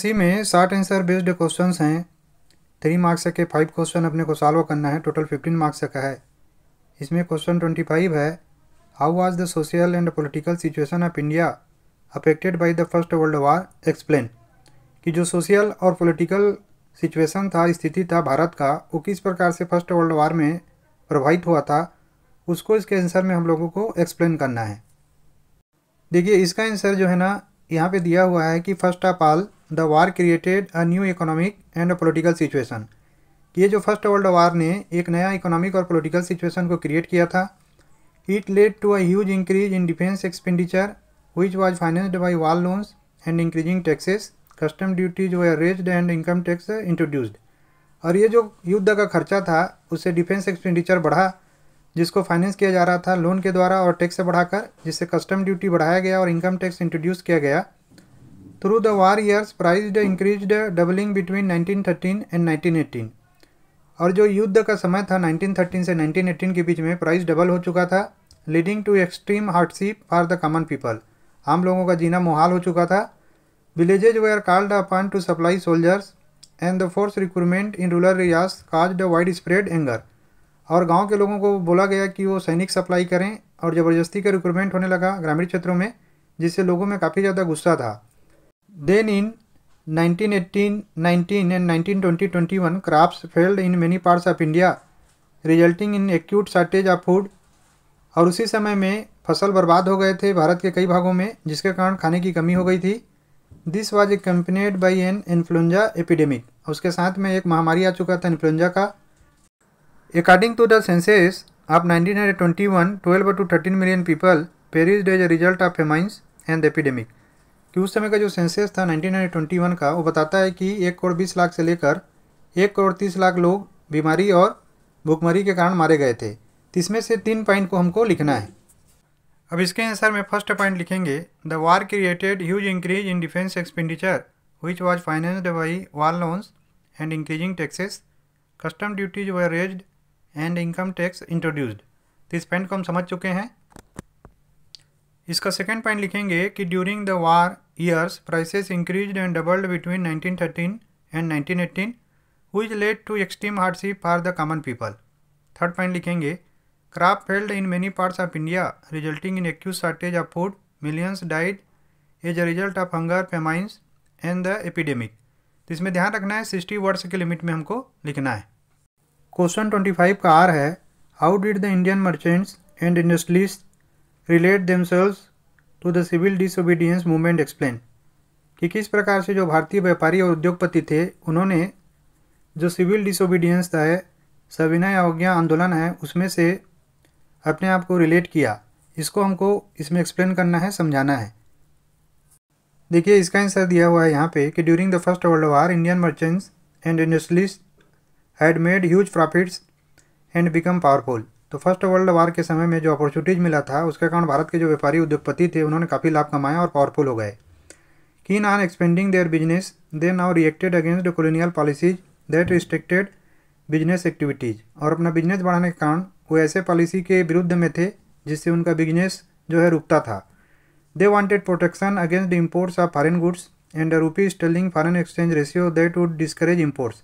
इसी में short answer based question हैं थ्री मार्क्स के फाइव क्वेश्चन अपने को सॉल्व करना है टोटल फिफ्टीन मार्क्स का है इसमें क्वेश्चन ट्वेंटी फाइव है how was the social and political situation of India affected by the first world war explain कि जो सोशल और पॉलिटिकल सिचुएशन था स्थिति था भारत का वो किस प्रकार से फर्स्ट वर्ल्ड वार में प्रभावित हुआ था उसको इसके आंसर में हम लोगों को एक्सप्लेन करना है देखिए इसका आंसर जो है ना यहाँ पे दिया हुआ है कि first of all the war created a new economic and political situation ये जो फर्स्ट वर्ल्ड वार ने एक नया इकोनॉमिक और पोलिटिकल सिचुएशन को क्रिएट किया था it led to a increase in defence expenditure which was financed by war loans and increasing taxes custom duties were raised and income tax introduced और ये जो युद्ध का खर्चा था उससे डिफेंस एक्सपेंडिचर बढ़ा जिसको फाइनेंस किया जा रहा था लोन के द्वारा और टैक्स बढ़ाकर जिससे कस्टम ड्यूटी बढ़ाया गया और इनकम टैक्स इंट्रोड्यूस किया गया Through the war years, price increased doubling between 1913 and 1918. और जो युद्ध का समय था 1913 से 1918 के बीच में प्राइस डबल हो चुका था leading to extreme hardship for the common people आम लोगों का जीना मुहाल हो चुका था villages were called upon to supply soldiers and the force recruitment in rural areas cause the widespread anger और गांव के लोगों को बोला गया कि वो सैनिक सप्लाई करें और ज़बरदस्ती का रिक्रूटमेंट होने लगा ग्रामीण क्षेत्रों में जिससे लोगों में काफ़ी ज़्यादा गुस्सा था Then in 1918, 19 and 1920-21 crops failed in many parts of India resulting in acute shortage of food और उसी समय में फसल बर्बाद हो गए थे भारत के कई भागों में जिसके कारण खाने की कमी हो गई थी this was compounded by an influenza epidemic उसके साथ में एक महामारी आ चुका था इन्फ्लुंजा का according to the census of 1921 12 to thirteen million people perished a result of famines and epidemic कि उस समय का जो सेंसेस था नाइनटीन का वो बताता है कि एक करोड़ बीस लाख से लेकर एक करोड़ तीस लाख लोग बीमारी और भूखमरी के कारण मारे गए थे तो इसमें से तीन पॉइंट को हमको लिखना है अब इसके आंसर में फर्स्ट पॉइंट लिखेंगे the war created huge increase in defence expenditure which was financed by war loans and increasing taxes custom duties were raised and income tax introduced इस पॉइंट को हम समझ चुके हैं इसका सेकेंड पॉइंट लिखेंगे कि during the war years prices increase and doubled between 1913 and 1918 हुई led to extreme hardship for the common people third point लिखेंगे crop failed in many parts of India resulting in acute shortage of food millions died as a result of hunger famines and the epidemic इसमें ध्यान रखना है sixty words के limit में हमको लिखना है क्वेश्चन ट्वेंटी फाइव का आर है how did the Indian merchants and industries relate themselves to the civil disobedience movement explain कि किस प्रकार से जो भारतीय व्यापारी और उद्योगपति थे उन्होंने जो सिविल डिसोबीडियंस था है सविनय अवज्ञा आंदोलन है उसमें से अपने आप को रिलेट किया इसको हमको इसमें एक्सप्लेन करना है समझाना है देखिए इसका आंसर दिया हुआ है यहाँ पे कि during the first world war Indian merchants and industries had made huge profits and become powerful तो फर्स्ट वर्ल्ड वार के समय में जो अपॉर्चुनिटीज़ मिला था उसके कारण भारत के जो व्यापारी उद्योगपति थे उन्होंने काफ़ी लाभ कमाया और पावरफुल हो गए keen on expanding their business they now reacted against the colonial policies that restricted business activities और अपना बिजनेस बढ़ाने के कारण वो ऐसे पॉलिसी के विरुद्ध में थे जिससे उनका बिजनेस जो है रुकता था they wanted protection against the imports of foreign goods and rupee sterling foreign exchange ratio that would discourage imports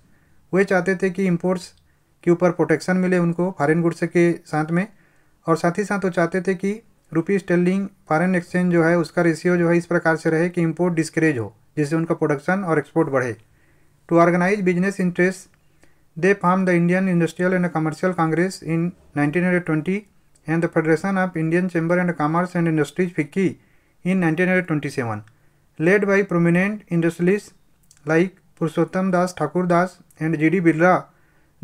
वे चाहते थे कि इम्पोर्ट्स के ऊपर प्रोटेक्शन मिले उनको फॉरेन गुड्स के साथ में और साथ ही साथ वो चाहते थे कि रुपीज़ स्टेलिंग फॉरेन एक्सचेंज जो है उसका रेशियो जो है इस प्रकार से रहे कि इम्पोर्ट डिस्करेज हो जिससे उनका प्रोडक्शन और एक्सपोर्ट बढ़े to organise business interest they form the Indian industrial and commercial Congress in nineteen and the federation of Indian chamber and commerce and industries FICCI in nineteen led by prominent industrialist like Purushottam Das Thakur Das and G D Birla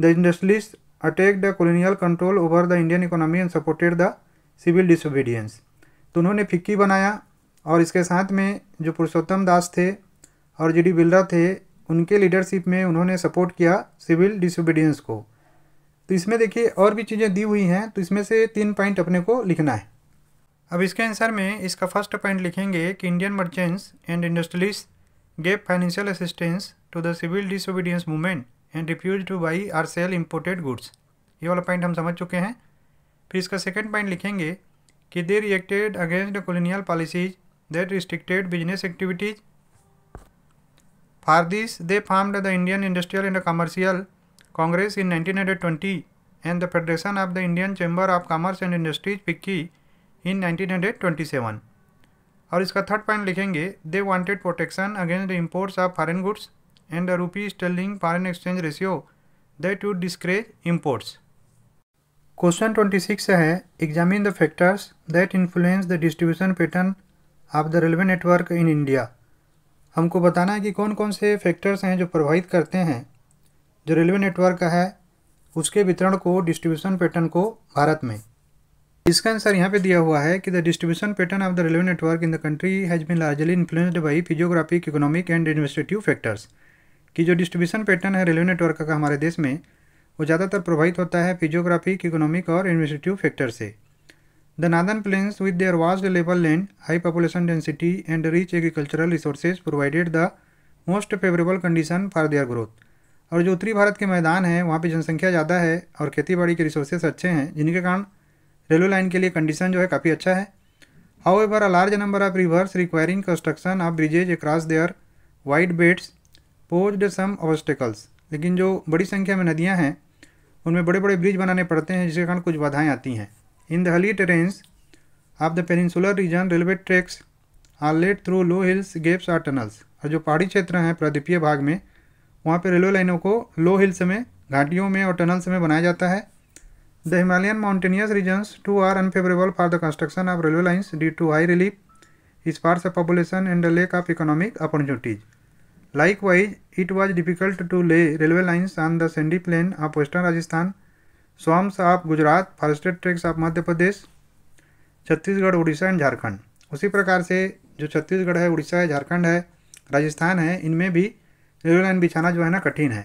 The industrialists attacked the colonial control over the Indian economy and supported the civil disobedience. तो उन्होंने FICCI बनाया और इसके साथ में जो पुरुषोत्तम दास थे और जी डी बिल्डर थे उनके लीडरशिप में उन्होंने सपोर्ट किया सिविल डिसोबीडियंस को तो इसमें देखिए और भी चीज़ें दी हुई हैं तो इसमें से तीन पॉइंट अपने को लिखना है अब इसके आंसर में इसका फर्स्ट पॉइंट लिखेंगे कि Indian merchants and industries gave financial assistance to the civil disobedience movement and refuse to buy or sell imported goods ये वाला पॉइंट हम समझ चुके हैं फिर इसका सेकेंड पॉइंट लिखेंगे कि they reacted against colonial policies that restricted business activities for this they formed the Indian industrial and commercial Congress in 1920 and the federation of the Indian Chamber of Commerce and Industries FICCI in 1927 और इसका third point लिखेंगे they wanted protection against the imports of foreign goods and the rupee sterling foreign exchange ratio that would discourage imports. Question 26 है examine the factors that influence the distribution pattern of the railway network in India हमको बताना है कि कौन कौन से factors हैं जो प्रभावित करते हैं जो रेलवे नेटवर्क है उसके वितरण को डिस्ट्रीब्यूशन पैटर्न को भारत में इसका आंसर यहाँ पे दिया हुआ है कि the distribution pattern of the railway network in the country has been largely influenced by physiographic economic and administrative factors कि जो डिस्ट्रीब्यूशन पैटर्न है रेलवे नेटवर्क का हमारे देश में वो ज़्यादातर प्रभावित होता है फिजियोग्राफिक इकोनॉमिक और एडमिनिस्ट्रेटिव फैक्टर से the northern plains with their vast level land high population density and rich agricultural resources provided the most favourable condition for their growth और जो उत्तरी भारत के मैदान हैं वहाँ पर जनसंख्या ज़्यादा है और खेती बाड़ी के रिसोर्सेस अच्छे हैं जिनके कारण रेलवे लाइन के लिए कंडीशन जो है काफ़ी अच्छा है however a large number of rivers requiring construction of bridges across their wide beds they some obstacles लेकिन जो बड़ी संख्या में नदियाँ हैं उनमें बड़े बड़े ब्रिज बनाने पड़ते हैं जिसके कारण कुछ बाधाएँ आती हैं in the hilly terrains of the peninsular region railway tracks are laid through low hills gaps or tunnels और जो पहाड़ी क्षेत्र हैं प्रद्वीपीय भाग में वहाँ पर रेलवे लाइनों को लो हिल्स में घाटियों में और टनल्स में बनाया जाता है the Himalayan mountainous regions too are unfavourable for the construction of railway lines due to high relief sparse of population and the lack of economic opportunities likewise It was difficult to lay railway lines on the sandy plain of western Rajasthan, swamps of Gujarat, forested tracts of Madhya Pradesh Chhattisgarh Orissa and Jharkhand उसी प्रकार से जो छत्तीसगढ़ है उड़ीसा है झारखंड है राजस्थान है इनमें भी रेलवे लाइन बिछाना जो है ना कठिन है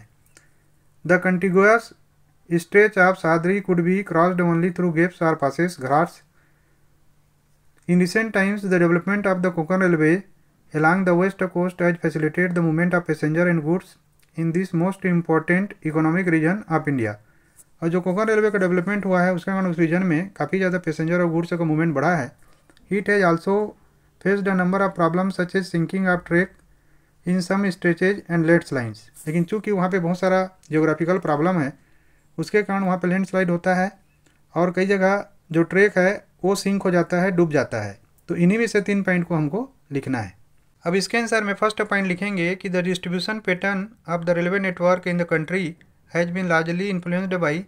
the contiguous stretch of Sahyadri could be crossed only through gaps or passes ghats in recent times the development of the Konkan railway along the west coast has facilitated the movement of passenger and goods in this most important economic region of India और जो Konkan railway का development हुआ है उसके कारण उस reason में काफ़ी ज़्यादा पैसेंजर और गुड्स का मूवमेंट बढ़ा है it has also faced a number of problem such as sinking of track in some stretches and landslides लेकिन चूंकि वहाँ पर बहुत सारा जियोग्राफिकल प्रॉब्लम है उसके कारण वहाँ पर लैंडस्लाइड होता है और कई जगह जो ट्रैक है वो सिंक हो जाता है डूब जाता है तो इन्हीं में से तीन पॉइंट को हमको लिखना है अब इसके आंसर में फर्स्ट पॉइंट लिखेंगे कि the distribution pattern of the railway network in the country has been largely influenced by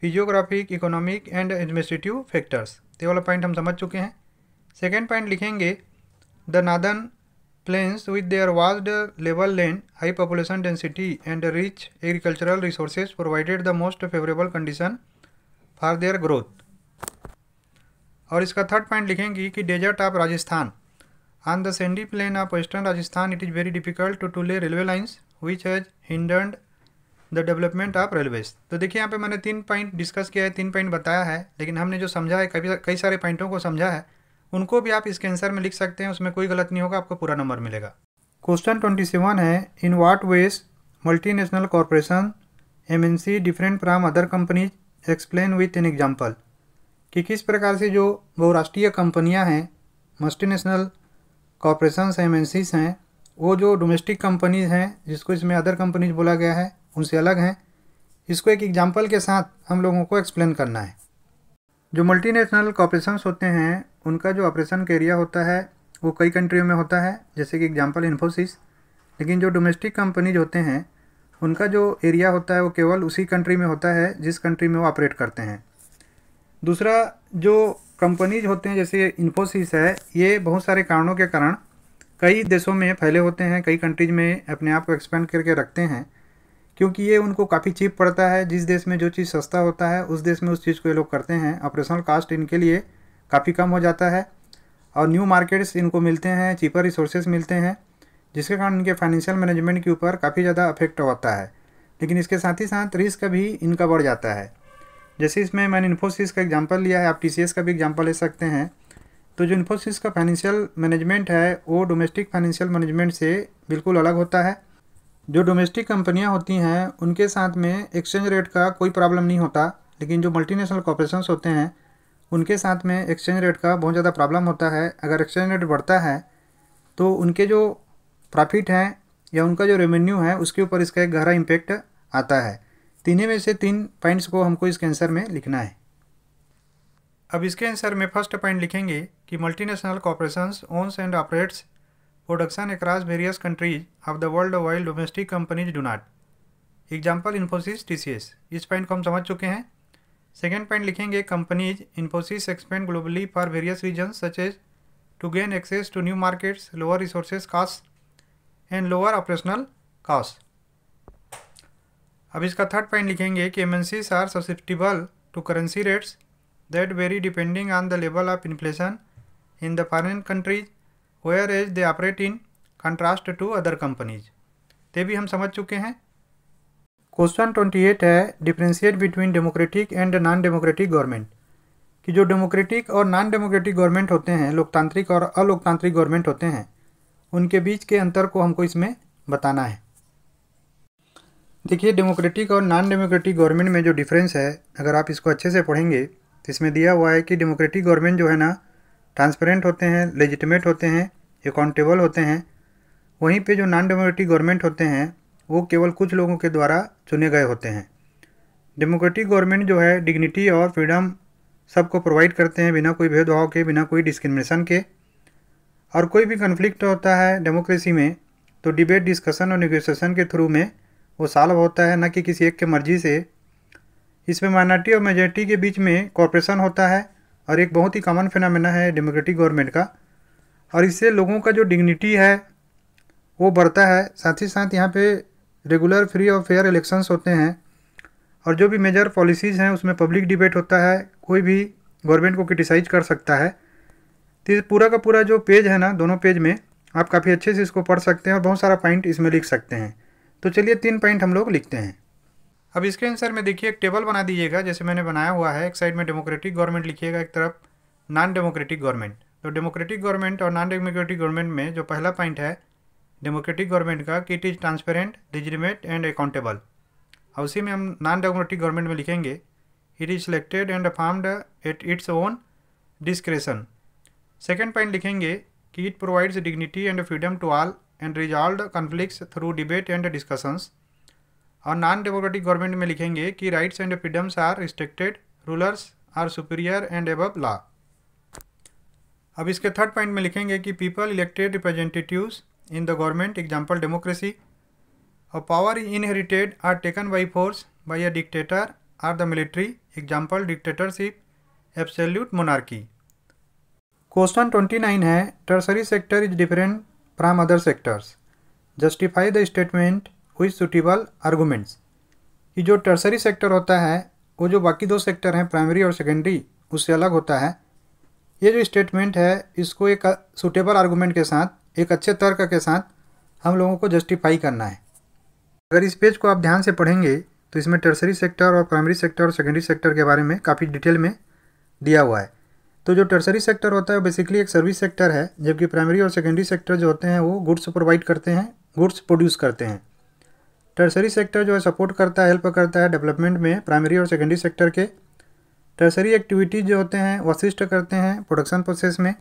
physiographic economic and administrative factors ये वाला पॉइंट हम समझ चुके हैं सेकेंड पॉइंट लिखेंगे the northern plains with their vast level land high population density and rich agricultural resources provided the most favourable condition for their growth और इसका third point लिखेंगे कि desert of Rajasthan On the sandy plain of western Rajasthan, it is very difficult to, to lay railway lines, which has hindered the development of railways तो देखिए यहाँ पे मैंने तीन पॉइंट डिस्कस किया है तीन पॉइंट बताया है लेकिन हमने जो समझा है कभी कई सारे पॉइंटों को समझा है उनको भी आप इसके आंसर में लिख सकते हैं उसमें कोई गलत नहीं होगा आपको पूरा नंबर मिलेगा क्वेश्चन ट्वेंटी सेवन है in what ways national corporation M N C different from other companies explain with an example कि किस प्रकार से जो बहुराष्ट्रीय कंपनियाँ हैं नेशनल हैं एम हैं वो जो डोमेस्टिक कंपनीज हैं जिसको इसमें अदर कंपनीज बोला गया है उनसे अलग हैं इसको एक एग्जाम्पल के साथ हम लोगों को एक्सप्लेन करना है जो मल्टीनेशनल कॉरपोरेशंस होते हैं उनका जो ऑपरेशन का एरिया होता है वो कई कंट्रियों में होता है जैसे कि एग्जाम्पल इन्फोसिस लेकिन जो डोमेस्टिक कंपनीज होते हैं उनका जो एरिया होता है वो केवल उसी कंट्री में होता है जिस कंट्री में वो ऑपरेट करते हैं दूसरा जो कंपनीज होते हैं जैसे इन्फोसिस है ये बहुत सारे कारणों के कारण कई देशों में फैले होते हैं कई कंट्रीज में अपने आप को एक्सपेंड करके रखते हैं क्योंकि ये उनको काफ़ी चीप पड़ता है जिस देश में जो चीज़ सस्ता होता है उस देश में उस चीज़ को ये लोग करते हैं ऑपरेशनल कास्ट इनके लिए काफ़ी कम हो जाता है और न्यू मार्केट्स इनको मिलते हैं चीपर रिसोर्सेज मिलते हैं जिसके कारण इनके फाइनेंशियल मैनेजमेंट के ऊपर काफ़ी ज़्यादा अफेक्ट होता है लेकिन इसके साथ ही साथ रिस्क भी इनका बढ़ जाता है जैसे इसमें मैंने इन्फोसिस का एग्ज़ाम्पल लिया है आप टी का भी एग्जाम्पल ले सकते हैं तो जो इन्फोसिस का फाइनेंशियल मैनेजमेंट है वो डोमेस्टिक फाइनेंशियल मैनेजमेंट से बिल्कुल अलग होता है जो डोमेस्टिक कंपनियां होती हैं उनके साथ में एक्सचेंज रेट का कोई प्रॉब्लम नहीं होता लेकिन जो मल्टीनेशनल कॉरपोरेशन होते हैं उनके साथ में एक्सचेंज रेट का बहुत ज़्यादा प्रॉब्लम होता है अगर एक्सचेंज रेट बढ़ता है तो उनके जो प्रॉफिट हैं या उनका जो रेवेन्यू है उसके ऊपर इसका एक गहरा इम्पेक्ट आता है तीनों में से तीन पॉइंट्स को हमको इसके आंसर में लिखना है अब इसके आंसर में फर्स्ट पॉइंट लिखेंगे कि multinational corporations owns and operates production across various countries of the world while domestic companies do not example Infosys T इस पॉइंट को हम समझ चुके हैं सेकेंड पॉइंट लिखेंगे companies Infosys expand globally for various reason such as to gain access to new markets lower resources cost and lower operational cost अब इसका third point लिखेंगे कि MNCs are susceptible to currency rates that very depending on the level of inflation in the foreign countries where as they operate in contrast to other companies ते भी हम समझ चुके हैं क्वेश्चन ट्वेंटी एट है differentiate between democratic and non democratic government कि जो democratic और नॉन डेमोक्रेटिक गवर्नमेंट होते हैं लोकतांत्रिक और अलोकतांत्रिक गवर्नमेंट होते हैं उनके बीच के अंतर को हमको इसमें बताना है देखिए डेमोक्रेटिक और नॉन डेमोक्रेटिक गवर्नमेंट में जो डिफरेंस है अगर आप इसको अच्छे से पढ़ेंगे तो इसमें दिया हुआ है कि डेमोक्रेटिक गवर्नमेंट जो है ना ट्रांसपेरेंट होते हैं लेजिटमेट होते हैं अकाउंटेबल होते हैं वहीं पे जो नॉन डेमोक्रेटिक गवर्नमेंट होते हैं वो केवल कुछ लोगों के द्वारा चुने गए होते हैं डेमोक्रेटिक गवर्नमेंट जो है डिग्निटी और फ्रीडम सबको प्रोवाइड करते हैं बिना कोई भेदभाव के बिना कोई डिस्क्रिमिनेशन के और कोई भी कन्फ्लिक्ट होता है डेमोक्रेसी में तो डिबेट डिस्कशन और निगोसिएशन के थ्रू में वो साल्व होता है न कि किसी एक के मर्जी से इसमें माइनॉरिटी और मेजोरिटी के बीच में कॉरपोरेशन होता है और एक बहुत ही कॉमन फिनमिना है डेमोक्रेटिक गवर्नमेंट का और इससे लोगों का जो डिग्निटी है वो बढ़ता है साथ ही साथ यहाँ पे रेगुलर फ्री और फेयर इलेक्शंस होते हैं और जो भी मेजर पॉलिसीज़ हैं उसमें पब्लिक डिबेट होता है कोई भी गवर्नमेंट को क्रिटिसाइज कर सकता है तो पूरा का पूरा जो पेज है ना दोनों पेज में आप काफ़ी अच्छे से इसको पढ़ सकते हैं और बहुत सारा पॉइंट इसमें लिख सकते हैं तो चलिए तीन पॉइंट हम लोग लिखते हैं अब इसके आंसर में देखिए एक टेबल बना दीजिएगा जैसे मैंने बनाया हुआ है एक साइड में डेमोक्रेटिक गवर्नमेंट लिखिएगा एक तरफ नॉन डेमोक्रेटिक गवर्नमेंट तो डेमोक्रेटिक गवर्नमेंट और नॉन डेमोक्रेटिक गवर्नमेंट में जो पहला पॉइंट है डेमोक्रेटिक गवर्नमेंट का कि it is transparent legitimate and accountable और उसी में हम नॉन डेमोक्रेटिक गवर्नमेंट में लिखेंगे it is selected and formed at its own discretion second point लिखेंगे कि it provides dignity and freedom to all and resolve conflicts through debate and discussions और non democratic government में लिखेंगे कि rights and freedoms are restricted rulers are superior and above law अब इसके third point में लिखेंगे कि people elected representatives in the government example democracy और power inherited or taken by force by a dictator or the military example dictatorship absolute monarchy question twenty nine है tertiary sector is different from other sectors. Justify the statement with suitable arguments. कि जो tertiary sector होता है वो जो बाकी दो sector हैं प्राइमरी और सेकेंडरी उससे अलग होता है ये जो स्टेटमेंट है इसको एक सुटेबल आर्गूमेंट के साथ एक अच्छे तर्क के साथ हम लोगों को जस्टिफाई करना है अगर इस पेज को आप ध्यान से पढ़ेंगे तो इसमें टर्सरी सेक्टर और प्राइमरी सेक्टर और सेकेंडरी सेक्टर के बारे में काफ़ी डिटेल में दिया हुआ है तो जो टर्सरी सेक्टर होता है बेसिकली एक सर्विस सेक्टर है जबकि प्राइमरी और सेकेंडरी सेक्टर जो होते हैं वो गुड्स प्रोवाइड करते हैं गुड्स प्रोड्यूस करते हैं टर्सरी सेक्टर जो है सपोर्ट करता है हेल्प करता है डेवलपमेंट में प्राइमरी और सेकेंडरी सेक्टर के टर्सरी एक्टिविटीज़ जो होते हैं वो असिस्ट करते हैं प्रोडक्शन प्रोसेस में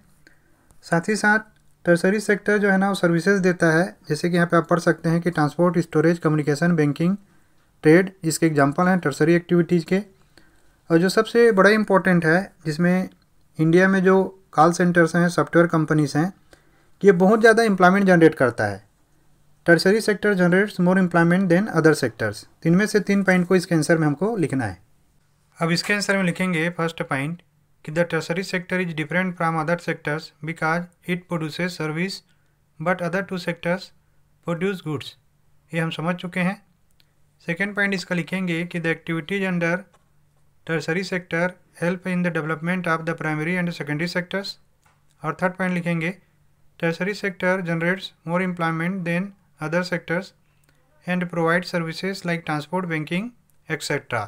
साथ ही साथ टर्सरी सेक्टर जो है ना वो सर्विसेज देता है जैसे कि यहाँ पे आप पढ़ सकते हैं कि transport storage communication banking trade इसके एग्जांपल हैं टर्सरी एक्टिविटीज़ के और जो सबसे बड़ा इम्पोर्टेंट है जिसमें इंडिया में जो कॉल सेंटर्स हैं सॉफ्टवेयर कंपनीज हैं ये बहुत ज़्यादा एम्प्लॉयमेंट जनरेट करता है tertiary sector generates more employment than other sectors इनमें से तीन पॉइंट को इसके आंसर में हमको लिखना है अब इसके आंसर में लिखेंगे फर्स्ट पॉइंट कि the tertiary sector is different from other sectors because it produce service but other two sectors produce goods ये हम समझ चुके हैं सेकेंड पॉइंट इसका लिखेंगे कि the activities under tertiary sector help in the development of the primary and secondary sectors और third point लिखेंगे tertiary sector generates more employment than other sectors and provide services like transport, banking, etc.